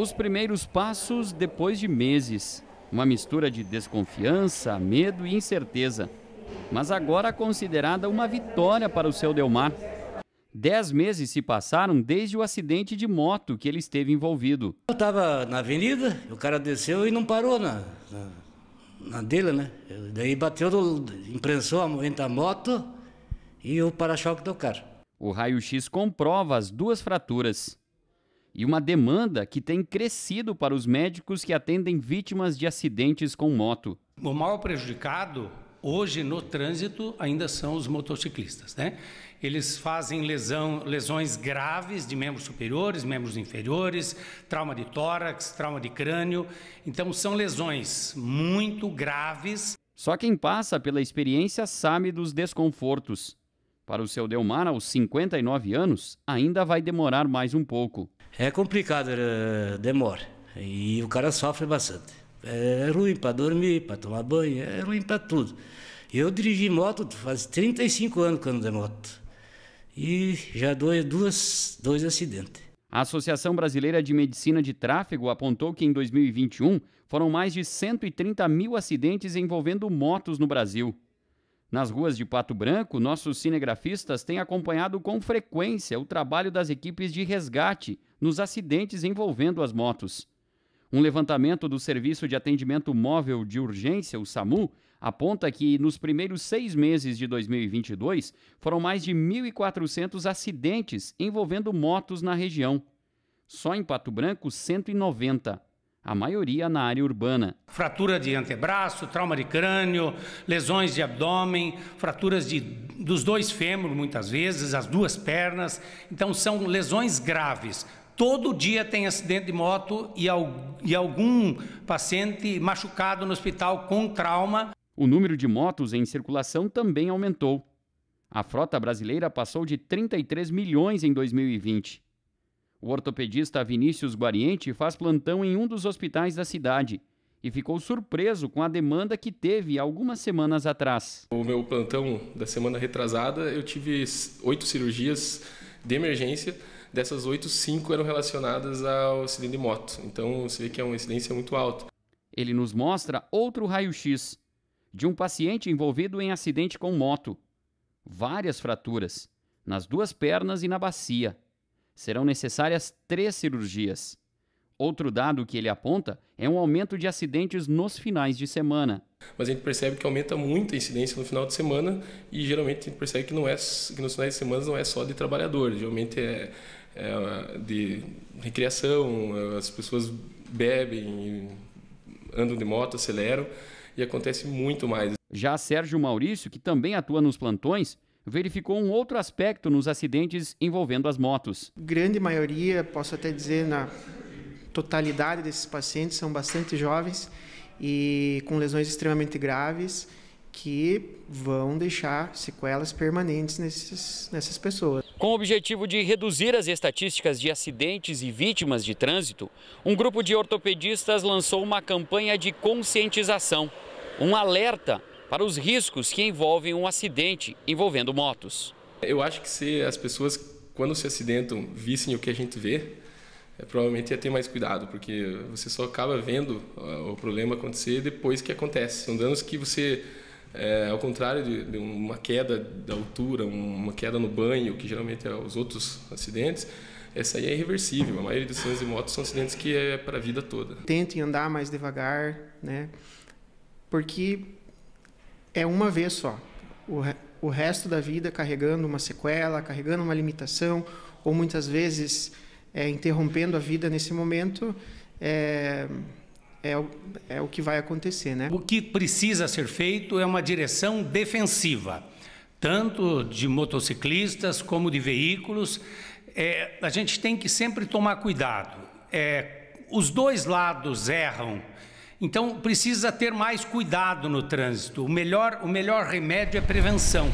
os primeiros passos depois de meses. Uma mistura de desconfiança, medo e incerteza. Mas agora considerada uma vitória para o seu Delmar. Dez meses se passaram desde o acidente de moto que ele esteve envolvido. Eu estava na avenida, o cara desceu e não parou na, na, na dele, né? Eu, daí bateu, imprensou a, entre a moto e o para-choque do carro. O raio-x comprova as duas fraturas e uma demanda que tem crescido para os médicos que atendem vítimas de acidentes com moto. O maior prejudicado hoje no trânsito ainda são os motociclistas, né? Eles fazem lesão, lesões graves de membros superiores, membros inferiores, trauma de tórax, trauma de crânio. Então são lesões muito graves. Só quem passa pela experiência sabe dos desconfortos. Para o seu Delmar, aos 59 anos, ainda vai demorar mais um pouco. É complicado, né, demora. E o cara sofre bastante. É ruim para dormir, para tomar banho, é ruim para tudo. Eu dirigi moto faz 35 anos que eu ando de é moto. E já dou duas, dois acidentes. A Associação Brasileira de Medicina de Tráfego apontou que em 2021 foram mais de 130 mil acidentes envolvendo motos no Brasil. Nas ruas de Pato Branco, nossos cinegrafistas têm acompanhado com frequência o trabalho das equipes de resgate nos acidentes envolvendo as motos. Um levantamento do Serviço de Atendimento Móvel de Urgência, o SAMU, aponta que nos primeiros seis meses de 2022 foram mais de 1.400 acidentes envolvendo motos na região. Só em Pato Branco, 190 a maioria na área urbana. Fratura de antebraço, trauma de crânio, lesões de abdômen, fraturas de, dos dois fêmuros, muitas vezes, as duas pernas. Então, são lesões graves. Todo dia tem acidente de moto e, e algum paciente machucado no hospital com trauma. O número de motos em circulação também aumentou. A frota brasileira passou de 33 milhões em 2020 o ortopedista Vinícius Guariente faz plantão em um dos hospitais da cidade e ficou surpreso com a demanda que teve algumas semanas atrás. O meu plantão da semana retrasada, eu tive oito cirurgias de emergência. Dessas oito, cinco eram relacionadas ao acidente de moto. Então você vê que é uma incidência muito alta. Ele nos mostra outro raio-x de um paciente envolvido em acidente com moto. Várias fraturas, nas duas pernas e na bacia serão necessárias três cirurgias. Outro dado que ele aponta é um aumento de acidentes nos finais de semana. Mas a gente percebe que aumenta muito a incidência no final de semana e geralmente a gente percebe que, não é, que nos finais de semana não é só de trabalhadores, geralmente é, é de recreação, as pessoas bebem, andam de moto, aceleram e acontece muito mais. Já Sérgio Maurício, que também atua nos plantões, verificou um outro aspecto nos acidentes envolvendo as motos. Grande maioria, posso até dizer, na totalidade desses pacientes são bastante jovens e com lesões extremamente graves que vão deixar sequelas permanentes nesses, nessas pessoas. Com o objetivo de reduzir as estatísticas de acidentes e vítimas de trânsito, um grupo de ortopedistas lançou uma campanha de conscientização, um alerta para os riscos que envolvem um acidente envolvendo motos. Eu acho que se as pessoas, quando se acidentam, vissem o que a gente vê, é, provavelmente ia ter mais cuidado, porque você só acaba vendo ah, o problema acontecer depois que acontece. São danos que você, é, ao contrário de, de, uma queda da altura, uma queda no banho, que geralmente é os outros acidentes, essa aí é irreversível. A maioria dos acidentes de moto são acidentes que é para a vida toda. Tentem andar mais devagar, né? Porque é uma vez só. O, re o resto da vida carregando uma sequela, carregando uma limitação, ou muitas vezes é, interrompendo a vida nesse momento, é, é, o, é o que vai acontecer. Né? O que precisa ser feito é uma direção defensiva, tanto de motociclistas como de veículos. É, a gente tem que sempre tomar cuidado. É, os dois lados erram então precisa ter mais cuidado no trânsito. O melhor, o melhor remédio é prevenção.